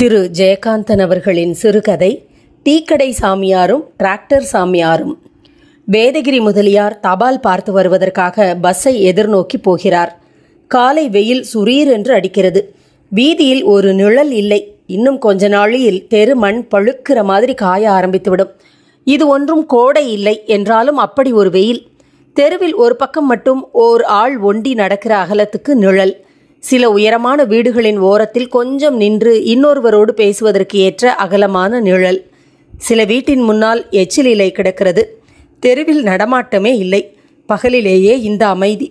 திரு ஜெயகாந்தன் அவர்களின் சிறுகதை டீக்கடை சாமியாரும் டிராக்டர் சாமியாரும் வேதகிரி முதலியார் தபால் பார்த்து வருவதற்காக பஸ்ஸை எதிர்நோக்கி போகிறார் காலை வெயில் சுரீர் என்று அடிக்கிறது வீதியில் ஒரு நிழல் இல்லை இன்னும் கொஞ்ச நாளில் தெரு மண் பழுக்கிற மாதிரி காய ஆரம்பித்துவிடும் இது ஒன்றும் கோடை இல்லை என்றாலும் அப்படி ஒரு வெயில் தெருவில் ஒரு பக்கம் மட்டும் ஓர் ஆள் ஒண்டி நடக்கிற அகலத்துக்கு நிழல் சில உயரமான வீடுகளின் ஓரத்தில் கொஞ்சம் நின்று இன்னொருவரோடு பேசுவதற்கு ஏற்ற அகலமான நிழல் சில வீட்டின் முன்னால் எச்சில் இலை கிடக்கிறது தெருவில் நடமாட்டமே இல்லை பகலிலேயே இந்த அமைதி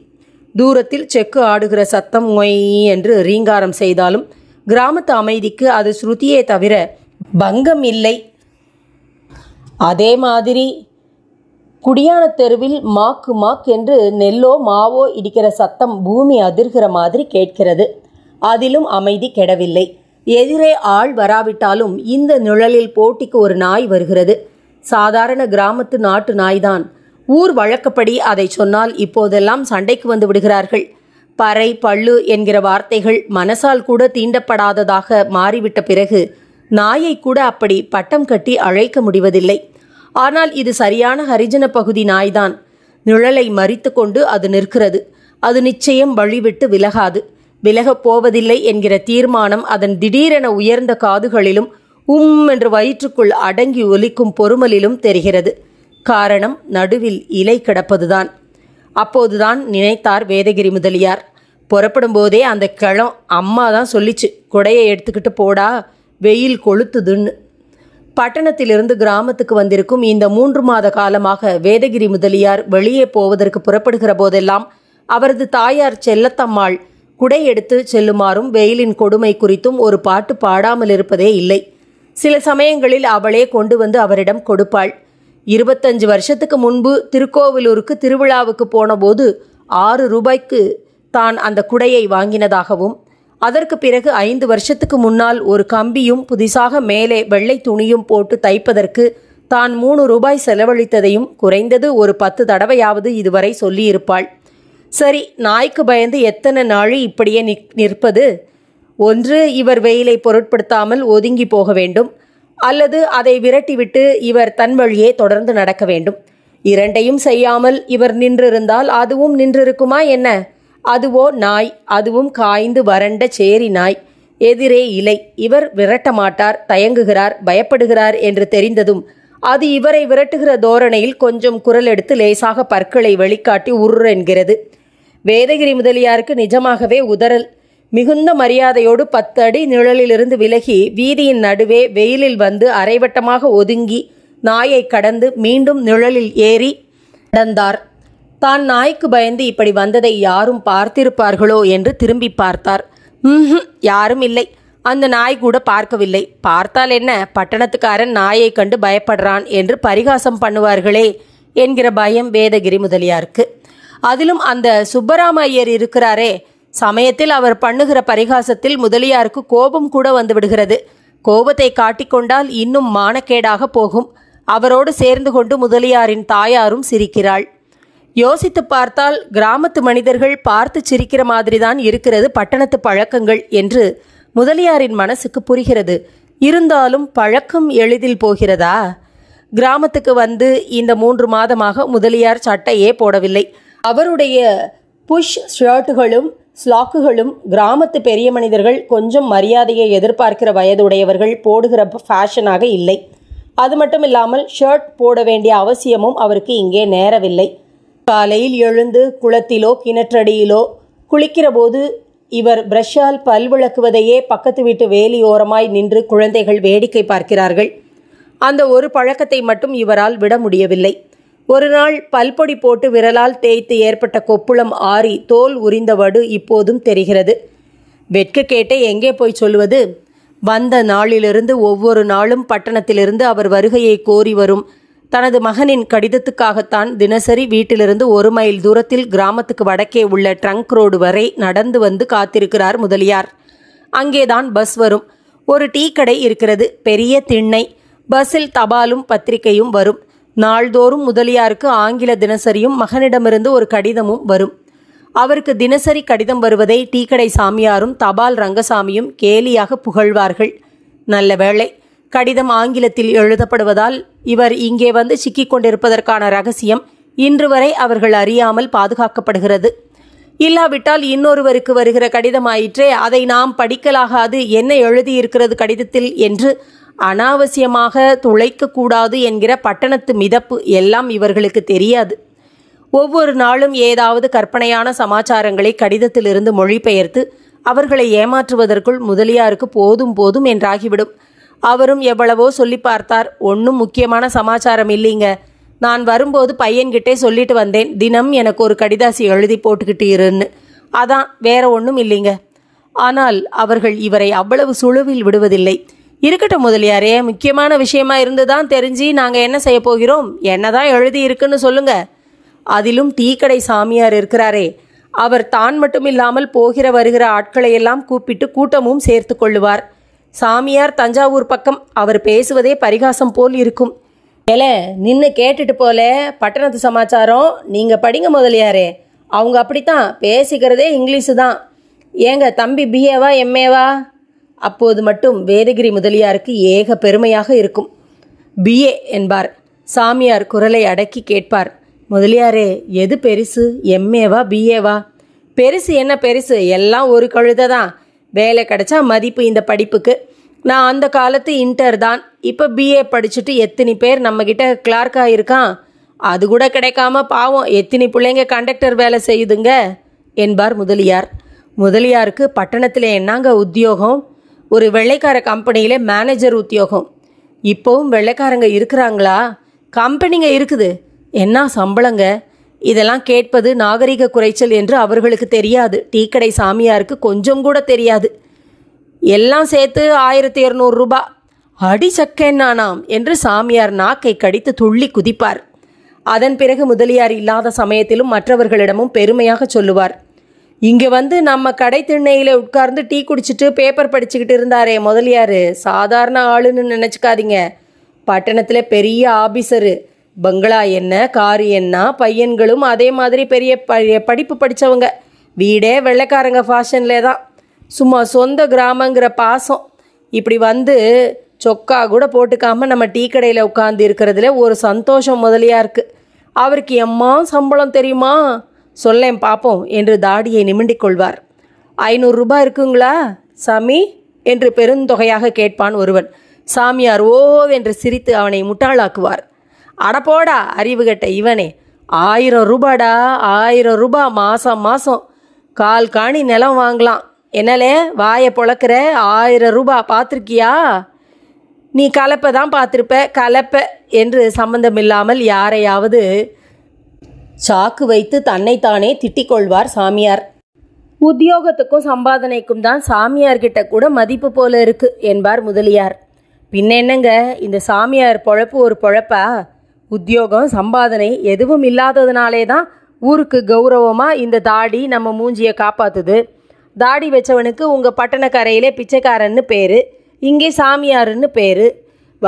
தூரத்தில் செக்கு ஆடுகிற சத்தம் ஒய் என்று ரீங்காரம் செய்தாலும் கிராமத்து அமைதிக்கு அது ஸ்ருதியே தவிர பங்கம் இல்லை அதே மாதிரி குடியான தெருவில் மாக்கு மாக் என்று நெல்லோ மாவோ இடிக்கிற சத்தம் பூமி அதிர்கிற மாதிரி கேட்கிறது அதிலும் அமைதி கெடவில்லை எதிரே ஆள் வராவிட்டாலும் இந்த நிழலில் போட்டிக்கு ஒரு நாய் வருகிறது சாதாரண கிராமத்து நாட்டு நாய்தான் ஊர் வழக்கப்படி அதை சொன்னால் இப்போதெல்லாம் சண்டைக்கு வந்து விடுகிறார்கள் பறை பள்ளு என்கிற வார்த்தைகள் மனசால் கூட தீண்டப்படாததாக மாறிவிட்ட பிறகு நாயை கூட அப்படி பட்டம் கட்டி அழைக்க முடிவதில்லை ஆனால் இது சரியான ஹரிஜன பகுதி நாய்தான் நிழலை மறித்து கொண்டு அது நிற்கிறது அது நிச்சயம் வழிவிட்டு விலகாது விலகப் போவதில்லை என்கிற தீர்மானம் அதன் திடீரென உயர்ந்த காதுகளிலும் உம் என்று வயிற்றுக்குள் அடங்கி ஒலிக்கும் பொறுமலிலும் தெரிகிறது காரணம் நடுவில் இலை கிடப்பதுதான் அப்போதுதான் நினைத்தார் வேதகிரி முதலியார் புறப்படும் போதே அந்த கிழம் அம்மா தான் சொல்லிச்சு குடையை எடுத்துக்கிட்டு போடா வெயில் கொளுத்துதுன்னு பட்டணத்திலிருந்து கிராமத்துக்கு வந்திருக்கும் இந்த மூன்று மாத காலமாக வேதகிரி முதலியார் வெளியே போவதற்கு புறப்படுகிற போதெல்லாம் அவரது தாயார் செல்லத்தம்மாள் குடை எடுத்து செல்லுமாறும் வெயிலின் கொடுமை குறித்தும் ஒரு பாட்டு பாடாமல் இருப்பதே இல்லை சில சமயங்களில் அவளே கொண்டு வந்து அவரிடம் கொடுப்பாள் இருபத்தஞ்சு வருஷத்துக்கு முன்பு திருக்கோவிலூருக்கு திருவிழாவுக்கு போனபோது ஆறு ரூபாய்க்கு தான் அந்த குடையை வாங்கினதாகவும் அதற்கு பிறகு ஐந்து வருஷத்துக்கு முன்னால் ஒரு கம்பியும் புதிசாக மேலே வெள்ளை துணியும் போட்டு தைப்பதற்கு தான் மூணு ரூபாய் செலவழித்ததையும் குறைந்தது ஒரு பத்து தடவையாவது இதுவரை சொல்லியிருப்பாள் சரி நாய்க்கு பயந்து எத்தனை நாள் இப்படியே நிற்பது ஒன்று இவர் வெயிலை பொருட்படுத்தாமல் ஒதுங்கி போக வேண்டும் அல்லது அதை விரட்டிவிட்டு இவர் தன் வழியே தொடர்ந்து நடக்க வேண்டும் இரண்டையும் செய்யாமல் இவர் நின்றிருந்தால் அதுவும் நின்றிருக்குமா என்ன அதுவோ நாய் அதுவும் காய்ந்து வறண்ட சேரி நாய் எதிரே இலை இவர் விரட்டமாட்டார் தயங்குகிறார் பயப்படுகிறார் என்று தெரிந்ததும் அது இவரை விரட்டுகிற தோரணையில் கொஞ்சம் குரல் எடுத்து லேசாக பற்களை வெளிக்காட்டி உருர் என்கிறது வேதகிரி முதலியாருக்கு நிஜமாகவே உதறல் மிகுந்த மரியாதையோடு பத்தடி நிழலிலிருந்து விலகி வீதியின் நடுவே வெயிலில் வந்து அரைவட்டமாக ஒதுங்கி நாயை கடந்து மீண்டும் நிழலில் ஏறி நடந்தார் தான் நாய்க்கு பயந்து இப்படி வந்ததை யாரும் பார்த்திருப்பார்களோ என்று திரும்பி பார்த்தார் யாரும் இல்லை அந்த நாய் கூட பார்க்கவில்லை பார்த்தால் என்ன பட்டணத்துக்காரன் நாயை கண்டு பயப்படுறான் என்று பரிகாசம் பண்ணுவார்களே என்கிற பயம் வேதகிரி முதலியாருக்கு அதிலும் அந்த சுப்பராம ஐயர் இருக்கிறாரே சமயத்தில் அவர் பண்ணுகிற பரிகாசத்தில் முதலியாருக்கு கோபம் கூட வந்துவிடுகிறது கோபத்தை காட்டிக்கொண்டால் இன்னும் மானக்கேடாக போகும் அவரோடு சேர்ந்து கொண்டு முதலியாரின் தாயாரும் சிரிக்கிறாள் யோசித்து பார்த்தால் கிராமத்து மனிதர்கள் பார்த்து சிரிக்கிற மாதிரிதான் இருக்கிறது பட்டணத்து பழக்கங்கள் என்று முதலியாரின் மனசுக்கு புரிகிறது இருந்தாலும் பழக்கம் எளிதில் போகிறதா கிராமத்துக்கு வந்து இந்த மூன்று மாதமாக முதலியார் சட்டையே போடவில்லை அவருடைய புஷ் ஷர்ட்டுகளும் ஸ்லாக்குகளும் கிராமத்து பெரிய மனிதர்கள் கொஞ்சம் மரியாதையை எதிர்பார்க்கிற வயதுடையவர்கள் போடுகிற ஃபேஷனாக இல்லை அது மட்டும் இல்லாமல் ஷர்ட் போட வேண்டிய அவசியமும் அவருக்கு இங்கே நேரவில்லை காலையில் எழுந்து குளத்திலோ கிணற்றடியிலோ குளிக்கிறபோது இவர் பிரஷ்ஷால் பல் விளக்குவதையே பக்கத்து வீட்டு வேலியோரமாய் நின்று குழந்தைகள் வேடிக்கை பார்க்கிறார்கள் அந்த ஒரு பழக்கத்தை மட்டும் இவரால் விட முடியவில்லை ஒரு நாள் பல்பொடி போட்டு விரலால் தேய்த்து ஏற்பட்ட கொப்புளம் ஆறி தோல் உரிந்த வடு இப்போதும் தெரிகிறது வெட்க கேட்டே எங்கே போய் சொல்வது வந்த நாளிலிருந்து ஒவ்வொரு நாளும் பட்டணத்திலிருந்து அவர் வருகையை கோரி வரும் தனது மகனின் கடிதத்துக்காகத்தான் தினசரி வீட்டிலிருந்து ஒரு மைல் தூரத்தில் கிராமத்துக்கு வடக்கே உள்ள ட்ரங்க் ரோடு வரை நடந்து வந்து காத்திருக்கிறார் முதலியார் அங்கேதான் பஸ் வரும் ஒரு டீ கடை இருக்கிறது பெரிய திண்ணை பஸ்ஸில் தபாலும் பத்திரிகையும் வரும் நாள்தோறும் முதலியாருக்கு ஆங்கில தினசரியும் மகனிடமிருந்து ஒரு கடிதமும் வரும் அவருக்கு தினசரி கடிதம் வருவதை டீக்கடை சாமியாரும் தபால் ரங்கசாமியும் கேலியாக புகழ்வார்கள் நல்ல வேளை கடிதம் ஆங்கிலத்தில் எழுதப்படுவதால் இவர் இங்கே வந்து சிக்கிக் கொண்டிருப்பதற்கான ரகசியம் இன்று வரை அவர்கள் அறியாமல் பாதுகாக்கப்படுகிறது இல்லாவிட்டால் இன்னொருவருக்கு வருகிற கடிதமாயிற்றே அதை நாம் படிக்கலாகாது என்ன எழுதியிருக்கிறது கடிதத்தில் என்று அனாவசியமாக துளைக்கக்கூடாது என்கிற பட்டணத்து மிதப்பு எல்லாம் இவர்களுக்கு தெரியாது ஒவ்வொரு நாளும் ஏதாவது கற்பனையான சமாச்சாரங்களை கடிதத்திலிருந்து மொழிபெயர்த்து அவர்களை ஏமாற்றுவதற்குள் முதலியாருக்கு போதும் போதும் என்றாகிவிடும் அவரும் எவ்வளவோ சொல்லி பார்த்தார் ஒன்றும் முக்கியமான சமாச்சாரம் இல்லைங்க நான் வரும்போது பையன்கிட்டே சொல்லிட்டு வந்தேன் தினம் எனக்கு ஒரு கடிதாசி எழுதி போட்டுக்கிட்டு இருன்னு அதான் வேற ஒன்றும் இல்லைங்க ஆனால் அவர்கள் இவரை அவ்வளவு சுழுவில் விடுவதில்லை இருக்கட்டும் முதலியாரே முக்கியமான விஷயமா இருந்து தான் தெரிஞ்சு நாங்கள் என்ன செய்ய போகிறோம் என்னதான் எழுதி இருக்குன்னு சொல்லுங்க அதிலும் டீக்கடை சாமியார் இருக்கிறாரே அவர் தான் மட்டும் இல்லாமல் போகிற வருகிற ஆட்களை எல்லாம் கூப்பிட்டு கூட்டமும் சேர்த்து கொள்ளுவார் சாமியார் தஞ்சாவூர் பக்கம் அவர் பேசுவதே பரிகாசம் போல் இருக்கும் ஏல நின்று கேட்டுட்டு போல பட்டணத்து சமாச்சாரம் நீங்கள் படிங்க முதலியாரே அவங்க அப்படித்தான் பேசிக்கிறதே இங்கிலீஷு தான் ஏங்க தம்பி பிஏவா எம்ஏவா அப்போது மட்டும் வேதகிரி முதலியாருக்கு ஏக பெருமையாக இருக்கும் பிஏ என்பார் சாமியார் குரலை அடக்கி கேட்பார் முதலியாரே எது பெருசு எம்ஏவா பிஏவா பெருசு என்ன பெருசு எல்லாம் ஒரு கழுதை தான் வேலை கிடச்சா மதிப்பு இந்த படிப்புக்கு நான் அந்த காலத்து இன்டர் தான் இப்போ பிஏ படிச்சுட்டு எத்தனை பேர் நம்மக்கிட்ட கிளார்க்காக இருக்கான் அது கூட கிடைக்காம பாவம் எத்தனை பிள்ளைங்க கண்டக்டர் வேலை செய்யுதுங்க என்பார் முதலியார் முதலியாருக்கு பட்டணத்தில் என்னங்க உத்தியோகம் ஒரு வெள்ளைக்கார கம்பெனியில் மேனேஜர் உத்தியோகம் இப்போவும் வெள்ளைக்காரங்க இருக்கிறாங்களா கம்பெனிங்க இருக்குது என்ன சம்பளங்க இதெல்லாம் கேட்பது நாகரிக குறைச்சல் என்று அவர்களுக்கு தெரியாது டீக்கடை சாமியாருக்கு கொஞ்சம் கூட தெரியாது எல்லாம் சேர்த்து ஆயிரத்தி இரநூறு ரூபா அடி சக்கேன்னானாம் என்று சாமியார் நாக்கை கடித்து துள்ளி குதிப்பார் அதன் பிறகு முதலியார் இல்லாத சமயத்திலும் மற்றவர்களிடமும் பெருமையாக சொல்லுவார் இங்கே வந்து நம்ம கடை திண்ணையில் உட்கார்ந்து டீ குடிச்சிட்டு பேப்பர் படிச்சுக்கிட்டு இருந்தாரே முதலியார் சாதாரண ஆளுன்னு நினச்சிக்காதீங்க பட்டணத்தில் பெரிய ஆபீசரு பங்களா என்ன காரு என்ன பையன்களும் அதே மாதிரி பெரிய படிப்பு படித்தவங்க வீடே வெள்ளைக்காரங்க ஃபேஷன்லே தான் சும்மா சொந்த கிராமங்கிற பாசம் இப்படி வந்து சொக்கா கூட போட்டுக்காமல் நம்ம டீ கடையில் உட்காந்து இருக்கிறதுல ஒரு சந்தோஷம் முதலியாக இருக்குது அவருக்கு எம்மா சம்பளம் தெரியுமா சொல்லேன் பார்ப்போம் என்று தாடியை நிமிண்டிக் கொள்வார் ஐநூறுரூபா இருக்குங்களா சாமி என்று பெருந்தொகையாக கேட்பான் ஒருவன் சாமியார் ஓவென்று சிரித்து அவனை முட்டாளாக்குவார் அடப்போடா அறிவு கட்ட இவனே ஆயிரம் ரூபாடா ஆயிரம் ரூபா மாதம் மாதம் கால் காணி நிலம் வாங்கலாம் என்னலே வாயை பொழக்கிற ஆயிரம் ரூபா பார்த்துருக்கியா நீ கலப்பை தான் பார்த்துருப்ப கலப்ப என்று சம்பந்தமில்லாமல் யாரையாவது சாக்கு வைத்து தன்னைத்தானே திட்டிக்கொள்வார் சாமியார் உத்தியோகத்துக்கும் சம்பாதனைக்கும் தான் சாமியார்கிட்ட கூட மதிப்பு போல இருக்கு என்பார் முதலியார் பின்னென்னங்க இந்த சாமியார் பொழப்பு ஒரு பொழப்பா உத்தியோகம் சம்பாதனை எதுவும் இல்லாததுனாலே தான் ஊருக்கு கௌரவமாக இந்த தாடி நம்ம மூஞ்சியை காப்பாற்றுது தாடி வச்சவனுக்கு உங்கள் பட்டணக்கரையிலே பிச்சைக்காரன்னு பேர் இங்கே சாமியாருன்னு பேர்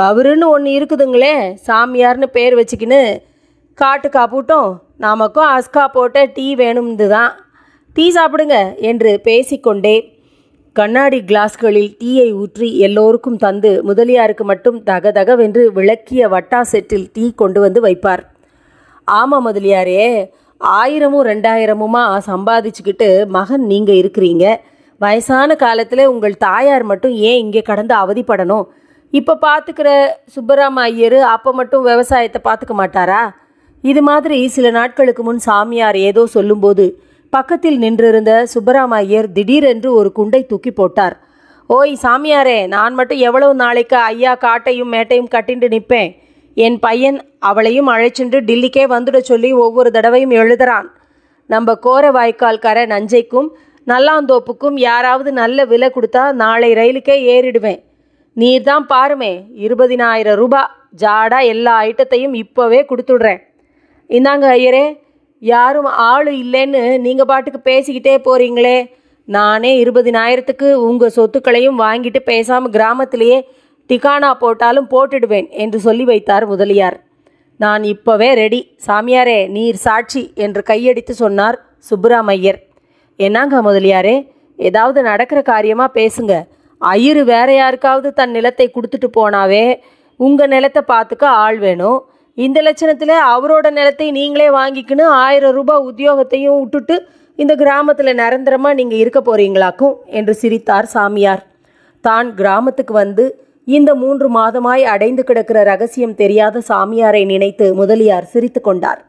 அவருன்னு ஒன்று இருக்குதுங்களே சாமியார்னு பேர் வச்சுக்கின்னு காட்டு காப்பூட்டும் நமக்கும் அஸ்கா போட்ட டீ வேணும்னு தான் டீ சாப்பிடுங்க என்று பேசிக்கொண்டே கண்ணாடி கிளாஸ்களில் டீயை ஊற்றி எல்லோருக்கும் தந்து முதலியாருக்கு மட்டும் தகதகவென்று விளக்கிய வட்டா செட்டில் டீ கொண்டு வந்து வைப்பார் ஆமாம் முதலியாரே ஆயிரமும் ரெண்டாயிரமுமா சம்பாதிச்சுக்கிட்டு மகன் நீங்கள் இருக்கிறீங்க வயசான காலத்தில் உங்கள் தாயார் மட்டும் ஏன் இங்கே கடந்து அவதிப்படணும் இப்போ பார்த்துக்கிற சுப்பராம ஐயர் அப்போ மட்டும் விவசாயத்தை பார்த்துக்க மாட்டாரா இது மாதிரி சில நாட்களுக்கு முன் சாமியார் ஏதோ சொல்லும்போது பக்கத்தில் நின்றிருந்த சுப்பராம ஐயர் திடீரென்று ஒரு குண்டை தூக்கி போட்டார் ஓய் சாமியாரே நான் மட்டும் எவ்வளவு நாளைக்கு ஐயா காட்டையும் மேட்டையும் கட்டிண்டு நிற்பேன் என் பையன் அவளையும் அழைச்சென்று டில்லிக்கே வந்துட சொல்லி ஒவ்வொரு தடவையும் எழுதுறான் நம்ம கோர வாய்க்கால் கரை நஞ்சைக்கும் நல்லாந்தோப்புக்கும் யாராவது நல்ல விலை கொடுத்தா நாளை ரயிலுக்கே ஏறிடுவேன் நீர் தான் பாருமே இருபதினாயிரம் ரூபா ஜாடா எல்லா ஐட்டத்தையும் இப்போவே கொடுத்துடுறேன் இந்தாங்க ஐயரே யாரும் ஆள் இல்லைன்னு நீங்கள் பாட்டுக்கு பேசிக்கிட்டே போகிறீங்களே நானே இருபதினாயிரத்துக்கு உங்கள் சொத்துக்களையும் வாங்கிட்டு பேசாமல் கிராமத்திலேயே டிகானா போட்டாலும் போட்டுடுவேன் என்று சொல்லி வைத்தார் முதலியார் நான் இப்போவே ரெடி சாமியாரே நீர் சாட்சி என்று கையடித்து சொன்னார் சுப்புராமையர் என்னங்க முதலியாரே ஏதாவது நடக்கிற காரியமாக பேசுங்க ஐயரு வேற யாருக்காவது தன் நிலத்தை கொடுத்துட்டு போனாவே உங்கள் நிலத்தை பார்த்துக்க ஆள் வேணும் இந்த லட்சணத்தில் அவரோட நிலத்தை நீங்களே வாங்கிக்கின்னு ஆயிரம் ரூபாய் உத்தியோகத்தையும் விட்டுட்டு இந்த கிராமத்தில் நிரந்தரமாக நீங்கள் இருக்க போகிறீங்களாக்கும் என்று சிரித்தார் சாமியார் தான் கிராமத்துக்கு வந்து இந்த மூன்று மாதமாய் அடைந்து கிடக்கிற ரகசியம் தெரியாத சாமியாரை நினைத்து முதலியார் சிரித்து கொண்டார்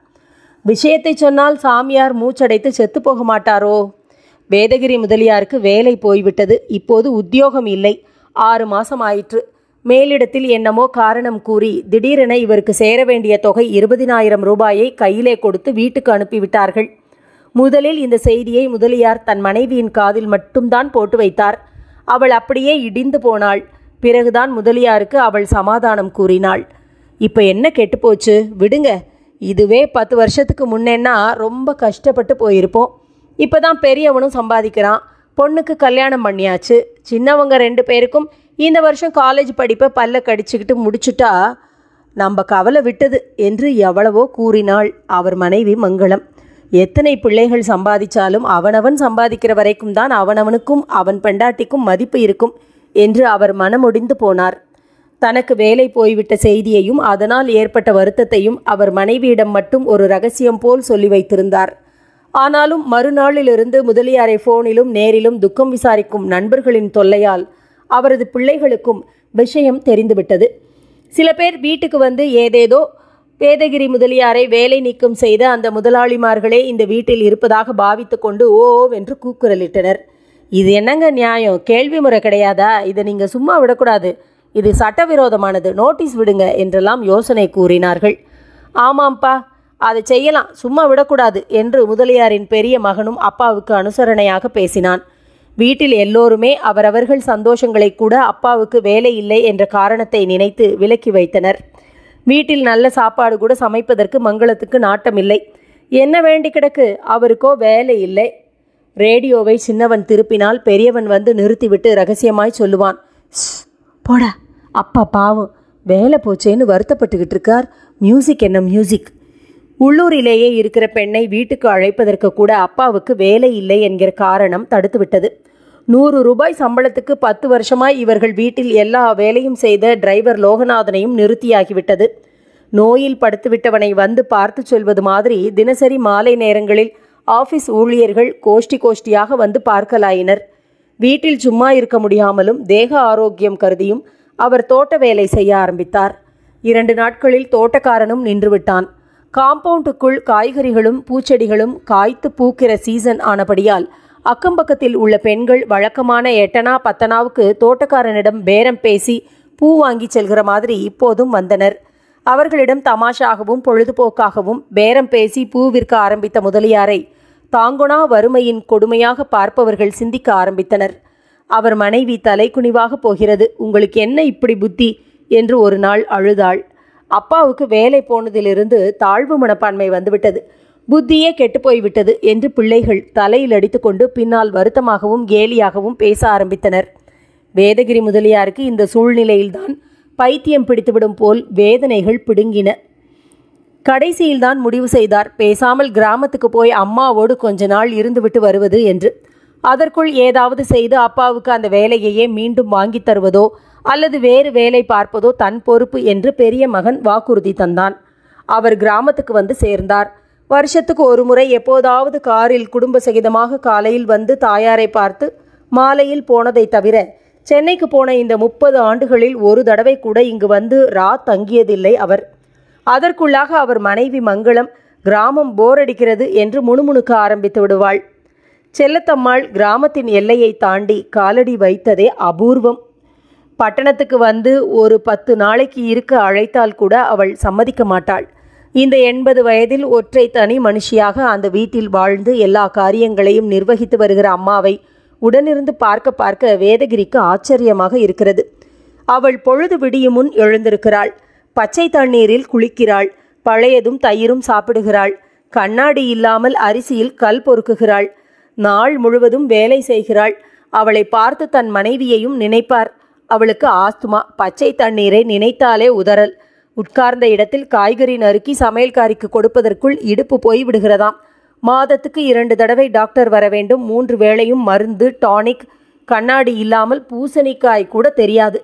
விஷயத்தை சொன்னால் சாமியார் மூச்சடைத்து செத்து போக மாட்டாரோ வேதகிரி முதலியாருக்கு வேலை போய்விட்டது இப்போது உத்தியோகம் இல்லை ஆறு மாதம் ஆயிற்று மேலிடத்தில் என்னமோ காரணம் கூறி திடீரென இவருக்கு சேர வேண்டிய தொகை இருபதினாயிரம் ரூபாயை கையிலே கொடுத்து வீட்டுக்கு அனுப்பிவிட்டார்கள் முதலில் இந்த செய்தியை முதலியார் தன் மனைவியின் காதில் மட்டும்தான் போட்டு வைத்தார் அவள் அப்படியே இடிந்து போனாள் பிறகுதான் முதலியாருக்கு அவள் சமாதானம் கூறினாள் இப்போ என்ன கெட்டுப்போச்சு விடுங்க இதுவே பத்து வருஷத்துக்கு முன்னேன்னா ரொம்ப கஷ்டப்பட்டு போயிருப்போம் இப்போ தான் பெரியவனும் சம்பாதிக்கிறான் பொண்ணுக்கு கல்யாணம் பண்ணியாச்சு சின்னவங்க ரெண்டு பேருக்கும் இந்த வருஷம் காலேஜ் படிப்பை பல்ல கடிச்சுக்கிட்டு முடிச்சுட்டா நம்ம கவலை விட்டது என்று எவ்வளவோ கூறினாள் அவர் மனைவி மங்களம் எத்தனை பிள்ளைகள் சம்பாதிச்சாலும் அவனவன் சம்பாதிக்கிற வரைக்கும் தான் அவனவனுக்கும் அவன் பெண்டாட்டிக்கும் மதிப்பு இருக்கும் என்று அவர் மனமுடிந்து போனார் தனக்கு வேலை போய்விட்ட செய்தியையும் அதனால் ஏற்பட்ட வருத்தத்தையும் அவர் மனைவியிடம் மட்டும் ஒரு ரகசியம் போல் சொல்லி வைத்திருந்தார் ஆனாலும் மறுநாளிலிருந்து முதலியாரை ஃபோனிலும் நேரிலும் துக்கம் விசாரிக்கும் நண்பர்களின் தொல்லையால் அவரது பிள்ளைகளுக்கும் விஷயம் தெரிந்துவிட்டது சில பேர் வீட்டுக்கு வந்து ஏதேதோ வேதகிரி முதலியாரை வேலை நீக்கம் செய்த அந்த முதலாளிமார்களே இந்த வீட்டில் இருப்பதாக பாவித்து கொண்டு ஓவென்று கூக்குரலிட்டனர் இது என்னங்க நியாயம் கேள்வி முறை கிடையாதா இதை நீங்கள் சும்மா விடக்கூடாது இது சட்டவிரோதமானது நோட்டீஸ் விடுங்க என்றெல்லாம் யோசனை கூறினார்கள் ஆமாம்ப்பா அதை செய்யலாம் சும்மா விடக்கூடாது என்று முதலியாரின் பெரிய மகனும் அப்பாவுக்கு அனுசரணையாக பேசினான் வீட்டில் எல்லோருமே அவரவர்கள் சந்தோஷங்களை கூட அப்பாவுக்கு வேலை இல்லை என்ற காரணத்தை நினைத்து விலக்கி வைத்தனர் வீட்டில் நல்ல சாப்பாடு கூட சமைப்பதற்கு மங்களத்துக்கு நாட்டமில்லை என்ன வேண்டி கிடக்கு அவருக்கோ வேலை இல்லை ரேடியோவை சின்னவன் திருப்பினால் பெரியவன் வந்து நிறுத்திவிட்டு ரகசியமாய் சொல்லுவான் போடா அப்பா பாவம் வேலை போச்சேன்னு வருத்தப்பட்டுக்கிட்டு இருக்கார் மியூசிக் என்ன மியூசிக் உள்ளூரிலேயே இருக்கிற பெண்ணை வீட்டுக்கு அழைப்பதற்கு கூட அப்பாவுக்கு வேலை இல்லை என்கிற காரணம் தடுத்துவிட்டது நூறு ரூபாய் சம்பளத்துக்கு பத்து வருஷமாய் இவர்கள் வீட்டில் எல்லா வேலையும் செய்த டிரைவர் லோகநாதனையும் நிறுத்தியாகிவிட்டது நோயில் படுத்துவிட்டவனை வந்து பார்த்து சொல்வது மாதிரி தினசரி மாலை நேரங்களில் ஆஃபீஸ் ஊழியர்கள் கோஷ்டி கோஷ்டியாக வந்து பார்க்கலாயினர் வீட்டில் சும்மா இருக்க முடியாமலும் தேக ஆரோக்கியம் கருதியும் அவர் தோட்ட வேலை செய்ய ஆரம்பித்தார் இரண்டு நாட்களில் தோட்டக்காரனும் நின்றுவிட்டான் காம்பவுண்டுக்குள் காய்கறிகளும் பூச்செடிகளும் காய்த்து பூக்கிற சீசன் ஆனபடியால் அக்கம்பக்கத்தில் உள்ள பெண்கள் வழக்கமான எட்டனா பத்தனாவுக்கு தோட்டக்காரனிடம் பேரம் பேசி பூ வாங்கி செல்கிற மாதிரி இப்போதும் வந்தனர் அவர்களிடம் தமாஷாகவும் பொழுதுபோக்காகவும் பேரம் பேசி பூ விற்க ஆரம்பித்த முதலியாரை தாங்குனா வறுமையின் கொடுமையாக பார்ப்பவர்கள் சிந்திக்க ஆரம்பித்தனர் அவர் மனைவி தலைக்குனிவாக போகிறது உங்களுக்கு என்ன இப்படி புத்தி என்று ஒரு நாள் அழுதாள் அப்பாவுக்கு வேலை போனதிலிருந்து தாழ்வு மனப்பான்மை வந்துவிட்டது புத்தியே போய்விட்டது என்று பிள்ளைகள் தலையில் அடித்துக்கொண்டு பின்னால் வருத்தமாகவும் கேலியாகவும் பேச ஆரம்பித்தனர் வேதகிரி முதலியாருக்கு இந்த சூழ்நிலையில்தான் பைத்தியம் பிடித்துவிடும் போல் வேதனைகள் பிடுங்கின கடைசியில்தான் முடிவு செய்தார் பேசாமல் கிராமத்துக்கு போய் அம்மாவோடு கொஞ்ச நாள் இருந்துவிட்டு வருவது என்று அதற்குள் ஏதாவது செய்து அப்பாவுக்கு அந்த வேலையையே மீண்டும் வாங்கித் தருவதோ அல்லது வேறு வேலை பார்ப்பதோ தன் பொறுப்பு என்று பெரிய மகன் வாக்குறுதி தந்தான் அவர் கிராமத்துக்கு வந்து சேர்ந்தார் வருஷத்துக்கு ஒரு முறை எப்போதாவது காரில் குடும்ப சகிதமாக காலையில் வந்து தாயாரை பார்த்து மாலையில் போனதை தவிர சென்னைக்கு போன இந்த முப்பது ஆண்டுகளில் ஒரு தடவை கூட இங்கு வந்து ரா தங்கியதில்லை அவர் அதற்குள்ளாக அவர் மனைவி மங்களம் கிராமம் போரடிக்கிறது என்று முணுமுணுக்க ஆரம்பித்து விடுவாள் செல்லத்தம்மாள் கிராமத்தின் எல்லையை தாண்டி காலடி வைத்ததே அபூர்வம் பட்டணத்துக்கு வந்து ஒரு பத்து நாளைக்கு இருக்க அழைத்தால் கூட அவள் சம்மதிக்க மாட்டாள் இந்த எண்பது வயதில் ஒற்றை தனி மனுஷியாக அந்த வீட்டில் வாழ்ந்து எல்லா காரியங்களையும் நிர்வகித்து வருகிற அம்மாவை உடனிருந்து பார்க்க பார்க்க வேதகிரிக்கு ஆச்சரியமாக இருக்கிறது அவள் பொழுது விடியும் முன் எழுந்திருக்கிறாள் பச்சை தண்ணீரில் குளிக்கிறாள் பழையதும் தயிரும் சாப்பிடுகிறாள் கண்ணாடி இல்லாமல் அரிசியில் கல் பொறுக்குகிறாள் நாள் முழுவதும் வேலை செய்கிறாள் அவளை பார்த்து தன் மனைவியையும் நினைப்பார் அவளுக்கு ஆஸ்துமா பச்சை தண்ணீரை நினைத்தாலே உதறல் உட்கார்ந்த இடத்தில் காய்கறி நறுக்கி சமையல்காரிக்கு கொடுப்பதற்குள் இடுப்பு போய்விடுகிறதாம் மாதத்துக்கு இரண்டு தடவை டாக்டர் வர வேண்டும் மூன்று வேளையும் மருந்து டானிக் கண்ணாடி இல்லாமல் பூசணிக்காய் கூட தெரியாது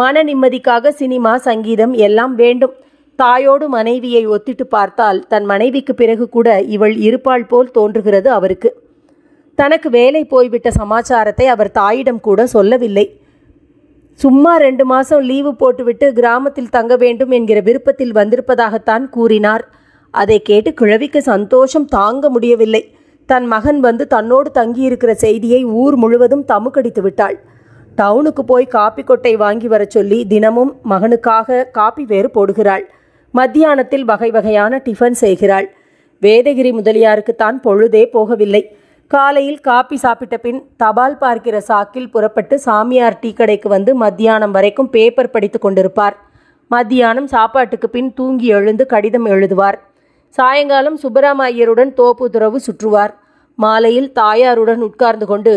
மன நிம்மதிக்காக சினிமா சங்கீதம் எல்லாம் வேண்டும் தாயோடு மனைவியை ஒத்திட்டு பார்த்தால் தன் மனைவிக்கு பிறகு கூட இவள் இருப்பாள் போல் தோன்றுகிறது அவருக்கு தனக்கு வேலை போய்விட்ட சமாச்சாரத்தை அவர் தாயிடம் கூட சொல்லவில்லை சும்மா ரெண்டு மாதம் லீவு போட்டுவிட்டு கிராமத்தில் தங்க வேண்டும் என்கிற விருப்பத்தில் வந்திருப்பதாகத்தான் கூறினார் அதை கேட்டு கிழவிக்கு சந்தோஷம் தாங்க முடியவில்லை தன் மகன் வந்து தன்னோடு தங்கியிருக்கிற செய்தியை ஊர் முழுவதும் தமுக்கடித்து விட்டாள் டவுனுக்கு போய் காப்பி கொட்டை வாங்கி வர சொல்லி தினமும் மகனுக்காக காப்பி வேறு போடுகிறாள் மத்தியானத்தில் வகை வகையான டிஃபன் செய்கிறாள் வேதகிரி முதலியாருக்கு தான் பொழுதே போகவில்லை காலையில் காப்பி சாப்பிட்ட பின் தபால் பார்க்கிற சாக்கில் புறப்பட்டு சாமியார் டீ கடைக்கு வந்து மத்தியானம் வரைக்கும் பேப்பர் படித்து கொண்டிருப்பார் மத்தியானம் சாப்பாட்டுக்கு பின் தூங்கி எழுந்து கடிதம் எழுதுவார் சாயங்காலம் சுப்பராம ஐயருடன் தோப்புதுறவு சுற்றுவார் மாலையில் தாயாருடன் உட்கார்ந்து கொண்டு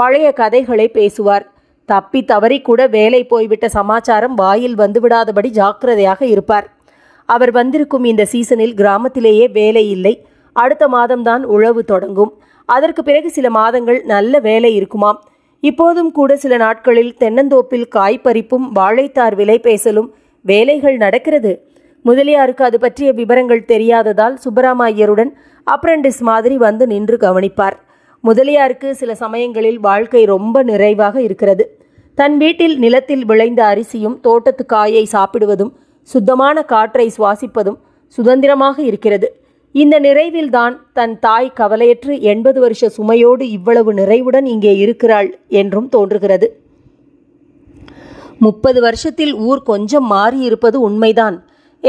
பழைய கதைகளை பேசுவார் தப்பி தவறி கூட வேலை போய்விட்ட சமாச்சாரம் வாயில் வந்துவிடாதபடி ஜாக்கிரதையாக இருப்பார் அவர் வந்திருக்கும் இந்த சீசனில் கிராமத்திலேயே வேலை இல்லை அடுத்த மாதம்தான் உழவு தொடங்கும் அதற்கு பிறகு சில மாதங்கள் நல்ல வேலை இருக்குமாம் இப்போதும் கூட சில நாட்களில் தென்னந்தோப்பில் காய் பறிப்பும் வாழைத்தார் விலை பேசலும் வேலைகள் நடக்கிறது முதலியாருக்கு அது பற்றிய விவரங்கள் தெரியாததால் சுப்பராமையருடன் அப்ரண்டிஸ் மாதிரி வந்து நின்று கவனிப்பார் முதலியாருக்கு சில சமயங்களில் வாழ்க்கை ரொம்ப நிறைவாக இருக்கிறது தன் வீட்டில் நிலத்தில் விளைந்த அரிசியும் தோட்டத்து காயை சாப்பிடுவதும் சுத்தமான காற்றை சுவாசிப்பதும் சுதந்திரமாக இருக்கிறது இந்த நிறைவில்தான் தன் தாய் கவலையற்று எண்பது வருஷ சுமையோடு இவ்வளவு நிறைவுடன் இங்கே இருக்கிறாள் என்றும் தோன்றுகிறது முப்பது வருஷத்தில் ஊர் கொஞ்சம் மாறி இருப்பது உண்மைதான்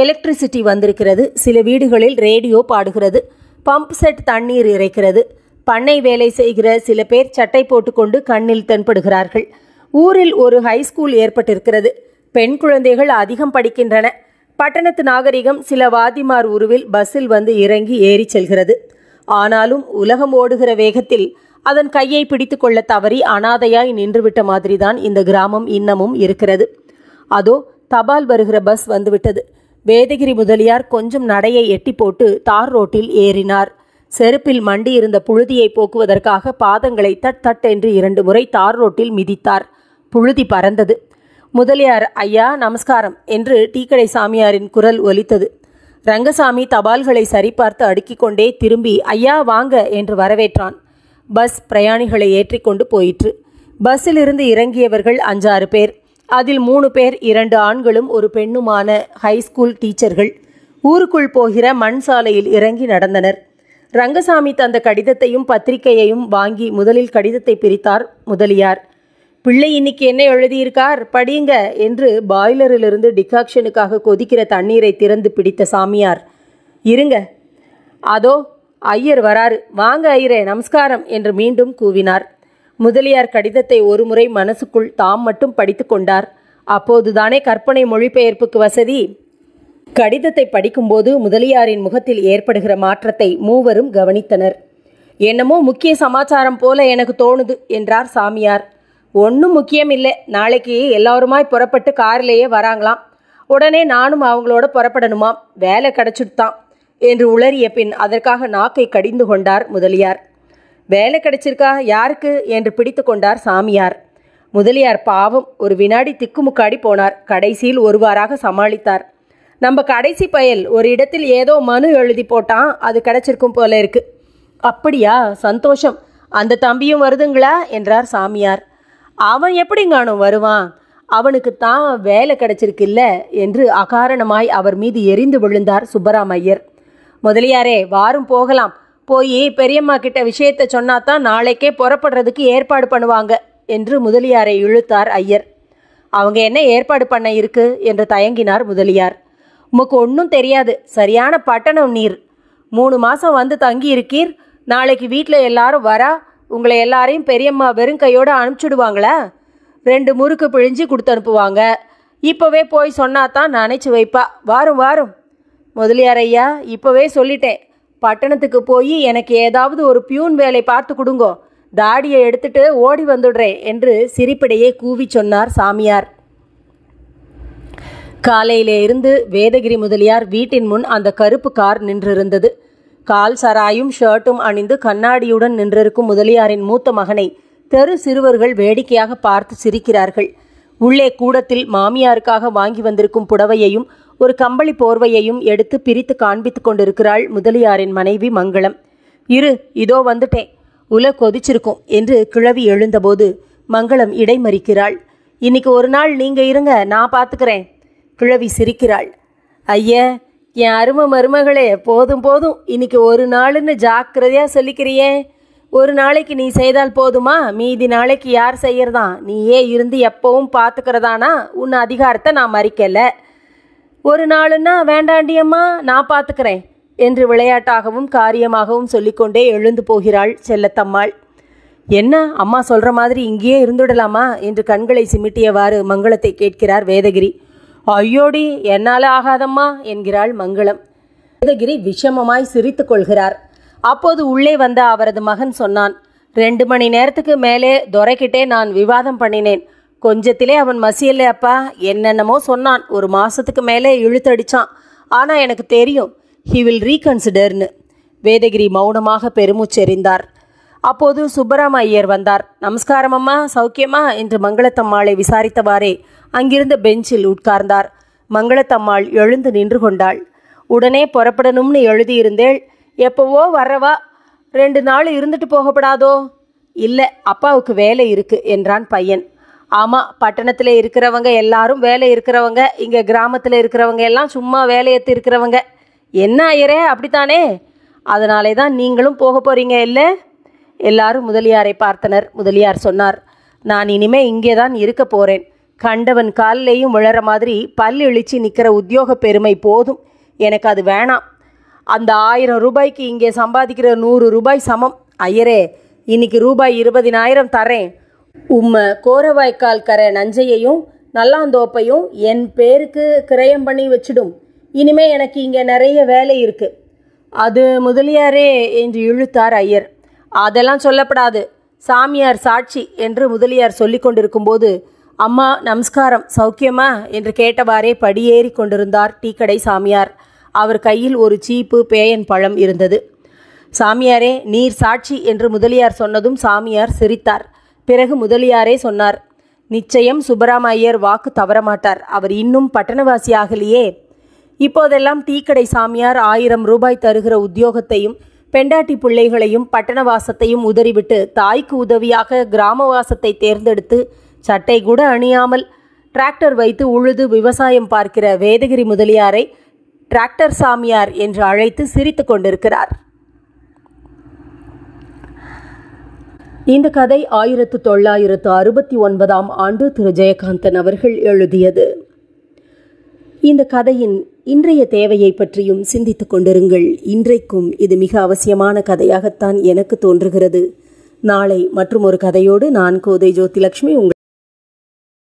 எலக்ட்ரிசிட்டி வந்திருக்கிறது சில வீடுகளில் ரேடியோ பாடுகிறது பம்ப் செட் தண்ணீர் இறைக்கிறது பண்ணை வேலை செய்கிற சில பேர் சட்டை போட்டுக்கொண்டு கண்ணில் தென்படுகிறார்கள் ஊரில் ஒரு ஹைஸ்கூல் ஏற்பட்டிருக்கிறது பெண் குழந்தைகள் அதிகம் படிக்கின்றன பட்டணத்து நாகரிகம் சில வாதிமார் உருவில் பஸ்ஸில் வந்து இறங்கி ஏறி செல்கிறது ஆனாலும் உலகம் ஓடுகிற வேகத்தில் அதன் கையை பிடித்து கொள்ள தவறி அனாதையாய் நின்றுவிட்ட மாதிரிதான் இந்த கிராமம் இன்னமும் இருக்கிறது அதோ தபால் வருகிற பஸ் வந்துவிட்டது வேதகிரி முதலியார் கொஞ்சம் நடையை எட்டி போட்டு தார் ரோட்டில் ஏறினார் செருப்பில் மண்டி இருந்த புழுதியை போக்குவதற்காக பாதங்களை தட் தட் என்று இரண்டு முறை தார் ரோட்டில் மிதித்தார் புழுதி பறந்தது முதலியார் ஐயா நமஸ்காரம் என்று டீக்கடை சாமியாரின் குரல் ஒலித்தது ரங்கசாமி தபால்களை சரிபார்த்து அடுக்கிக் கொண்டே திரும்பி ஐயா வாங்க என்று வரவேற்றான் பஸ் பிரயாணிகளை ஏற்றிக்கொண்டு போயிற்று பஸ்ஸிலிருந்து இறங்கியவர்கள் அஞ்சாறு பேர் அதில் மூணு பேர் இரண்டு ஆண்களும் ஒரு பெண்ணுமான ஹைஸ்கூல் டீச்சர்கள் ஊருக்குள் போகிற மண் சாலையில் இறங்கி நடந்தனர் ரங்கசாமி தந்த கடிதத்தையும் பத்திரிகையையும் வாங்கி முதலில் கடிதத்தை பிரித்தார் முதலியார் பிள்ளை இன்னைக்கு என்ன எழுதியிருக்கார் படியுங்க என்று பாய்லரிலிருந்து டிகாக்ஷனுக்காக கொதிக்கிற தண்ணீரை திறந்து பிடித்த சாமியார் இருங்க அதோ ஐயர் வராரு வாங்க ஐயரே நமஸ்காரம் என்று மீண்டும் கூவினார் முதலியார் கடிதத்தை ஒருமுறை மனசுக்குள் தாம் மட்டும் படித்து கொண்டார் அப்போதுதானே கற்பனை மொழிபெயர்ப்புக்கு வசதி கடிதத்தை படிக்கும்போது முதலியாரின் முகத்தில் ஏற்படுகிற மாற்றத்தை மூவரும் கவனித்தனர் என்னமோ முக்கிய சமாச்சாரம் போல எனக்கு தோணுது என்றார் சாமியார் ஒன்றும் முக்கியம் இல்லை நாளைக்கு எல்லோருமாய் புறப்பட்டு கார்லேயே வராங்களாம் உடனே நானும் அவங்களோட புறப்படணுமாம் வேலை தான் என்று உளறிய பின் அதற்காக நாக்கை கடிந்து கொண்டார் முதலியார் வேலை கிடைச்சிருக்கா யாருக்கு என்று பிடித்து கொண்டார் சாமியார் முதலியார் பாவம் ஒரு வினாடி திக்குமுக்காடி போனார் கடைசியில் ஒருவாராக சமாளித்தார் நம்ம கடைசி பயல் ஒரு இடத்தில் ஏதோ மனு எழுதி போட்டான் அது கிடைச்சிருக்கும் போல இருக்கு அப்படியா சந்தோஷம் அந்த தம்பியும் வருதுங்களா என்றார் சாமியார் அவன் எப்படிங்கானும் வருவான் அவனுக்கு தான் வேலை கிடைச்சிருக்குல்ல என்று அகாரணமாய் அவர் மீது எரிந்து விழுந்தார் சுப்பராமையர் முதலியாரே வாரும் போகலாம் போய் பெரியம்மா கிட்ட விஷயத்தை சொன்னாதான் நாளைக்கே புறப்படுறதுக்கு ஏற்பாடு பண்ணுவாங்க என்று முதலியாரை இழுத்தார் ஐயர் அவங்க என்ன ஏற்பாடு பண்ண இருக்கு என்று தயங்கினார் முதலியார் உமக்கு ஒன்றும் தெரியாது சரியான பட்டணம் நீர் மூணு மாதம் வந்து தங்கி இருக்கீர் நாளைக்கு வீட்டில் எல்லாரும் வரா உங்களை எல்லாரையும் பெரியம்மா வெறும் கையோடு அனுப்பிச்சுடுவாங்களா ரெண்டு முறுக்கு பிழிஞ்சு கொடுத்து அனுப்புவாங்க இப்போவே போய் சொன்னா தான் நினைச்சி வைப்பா வாரும் வாரும் முதலியார் ஐயா இப்போவே சொல்லிட்டேன் பட்டணத்துக்கு போய் எனக்கு ஏதாவது ஒரு பியூன் வேலை பார்த்து கொடுங்கோ தாடியை எடுத்துட்டு ஓடி வந்துடுறேன் என்று சிரிப்பிடையே கூவி சொன்னார் சாமியார் காலையிலே இருந்து வேதகிரி முதலியார் வீட்டின் முன் அந்த கருப்பு கார் நின்றிருந்தது கால் சராயும் ஷர்ட்டும் அணிந்து கண்ணாடியுடன் நின்றிருக்கும் முதலியாரின் மூத்த மகனை தெரு சிறுவர்கள் வேடிக்கையாக பார்த்து சிரிக்கிறார்கள் உள்ளே கூடத்தில் மாமியாருக்காக வாங்கி வந்திருக்கும் புடவையையும் ஒரு கம்பளி போர்வையையும் எடுத்து பிரித்து காண்பித்துக் கொண்டிருக்கிறாள் முதலியாரின் மனைவி மங்களம் இரு இதோ வந்துட்டேன் உல கொதிச்சிருக்கும் என்று கிழவி எழுந்தபோது மங்களம் இடைமறிக்கிறாள் இன்னைக்கு ஒரு நாள் நீங்கள் இருங்க நான் பார்த்துக்கிறேன் கிழவி சிரிக்கிறாள் ஐய என் அருமை மருமகளே போதும் போதும் இன்னைக்கு ஒரு நாளுன்னு ஜாக்கிரதையாக சொல்லிக்கிறியே ஒரு நாளைக்கு நீ செய்தால் போதுமா மீதி நாளைக்கு யார் செய்யறதான் நீயே இருந்து எப்பவும் பார்த்துக்கிறதானா உன் அதிகாரத்தை நான் மறிக்கலை ஒரு நாளுன்னா வேண்டாண்டியம்மா நான் பார்த்துக்கிறேன் என்று விளையாட்டாகவும் காரியமாகவும் சொல்லிக்கொண்டே எழுந்து போகிறாள் செல்லத்தம்மாள் என்ன அம்மா சொல்கிற மாதிரி இங்கேயே இருந்துடலாமா என்று கண்களை சிமிட்டியவாறு மங்களத்தை கேட்கிறார் வேதகிரி ஐயோடி என்னால் ஆகாதம்மா என்கிறாள் மங்களம் வேதகிரி விஷமமாய் சிரித்து கொள்கிறார் அப்போது உள்ளே வந்த அவரது மகன் சொன்னான் ரெண்டு மணி நேரத்துக்கு மேலே துரைக்கிட்டே நான் விவாதம் பண்ணினேன் கொஞ்சத்திலே அவன் மசியல்லே அப்பா என்னென்னமோ சொன்னான் ஒரு மாதத்துக்கு மேலே இழுத்தடிச்சான் ஆனால் எனக்கு தெரியும் ஹி வில் ரீகன்சிடர்னு வேதகிரி மௌனமாக பெருமுச்செறிந்தார் அப்போது சுப்பராம ஐயர் வந்தார் நமஸ்காரம் அம்மா சௌக்கியமா என்று மங்களத்தம்மாளை விசாரித்தவாறே அங்கிருந்த பெஞ்சில் உட்கார்ந்தார் மங்களத்தம்மாள் எழுந்து நின்று கொண்டாள் உடனே புறப்படணும்னு எழுதியிருந்தேள் எப்போவோ வரவா ரெண்டு நாள் இருந்துட்டு போகப்படாதோ இல்லை அப்பாவுக்கு வேலை இருக்கு என்றான் பையன் ஆமாம் பட்டணத்தில் இருக்கிறவங்க எல்லாரும் வேலை இருக்கிறவங்க இங்கே கிராமத்தில் இருக்கிறவங்க எல்லாம் சும்மா வேலையத்து இருக்கிறவங்க என்ன ஐயரே அப்படித்தானே அதனாலே தான் நீங்களும் போக போகிறீங்க இல்லை எல்லாரும் முதலியாரை பார்த்தனர் முதலியார் சொன்னார் நான் இனிமே இங்கே தான் இருக்க போகிறேன் கண்டவன் காலிலேயும் விழற மாதிரி பல் இழிச்சு நிற்கிற உத்தியோக பெருமை போதும் எனக்கு அது வேணாம் அந்த ஆயிரம் ரூபாய்க்கு இங்கே சம்பாதிக்கிற நூறு ரூபாய் சமம் ஐயரே இன்னைக்கு ரூபாய் இருபதினாயிரம் தரேன் உம்ம கோரவாய்க்கால் கரை நஞ்சையையும் நல்லாந்தோப்பையும் என் பேருக்கு கிரயம் பண்ணி வச்சிடும் இனிமே எனக்கு இங்கே நிறைய வேலை இருக்குது அது முதலியாரே என்று இழுத்தார் ஐயர் அதெல்லாம் சொல்லப்படாது சாமியார் சாட்சி என்று முதலியார் சொல்லி கொண்டிருக்கும்போது அம்மா நமஸ்காரம் சௌக்கியமா என்று கேட்டவாறே படியேறி கொண்டிருந்தார் டீக்கடை சாமியார் அவர் கையில் ஒரு சீப்பு பேயன் பழம் இருந்தது சாமியாரே நீர் சாட்சி என்று முதலியார் சொன்னதும் சாமியார் சிரித்தார் பிறகு முதலியாரே சொன்னார் நிச்சயம் ஐயர் வாக்கு தவறமாட்டார் அவர் இன்னும் பட்டணவாசியாகலையே இப்போதெல்லாம் டீக்கடை சாமியார் ஆயிரம் ரூபாய் தருகிற உத்தியோகத்தையும் பெண்டாட்டி பிள்ளைகளையும் பட்டணவாசத்தையும் உதறிவிட்டு தாய்க்கு உதவியாக கிராமவாசத்தை தேர்ந்தெடுத்து சட்டை கூட அணியாமல் டிராக்டர் வைத்து உழுது விவசாயம் பார்க்கிற வேதகிரி முதலியாரை டிராக்டர் சாமியார் என்று அழைத்து சிரித்து கொண்டிருக்கிறார் இந்த கதை ஆயிரத்து தொள்ளாயிரத்து அறுபத்தி ஒன்பதாம் ஆண்டு திரு ஜெயகாந்தன் அவர்கள் எழுதியது இந்த கதையின் இன்றைய தேவையை பற்றியும் சிந்தித்துக் கொண்டிருங்கள் இன்றைக்கும் இது மிக அவசியமான கதையாகத்தான் எனக்கு தோன்றுகிறது நாளை மற்றும் ஒரு கதையோடு நான் கோதை ஜோதிலட்சுமி உங்கள்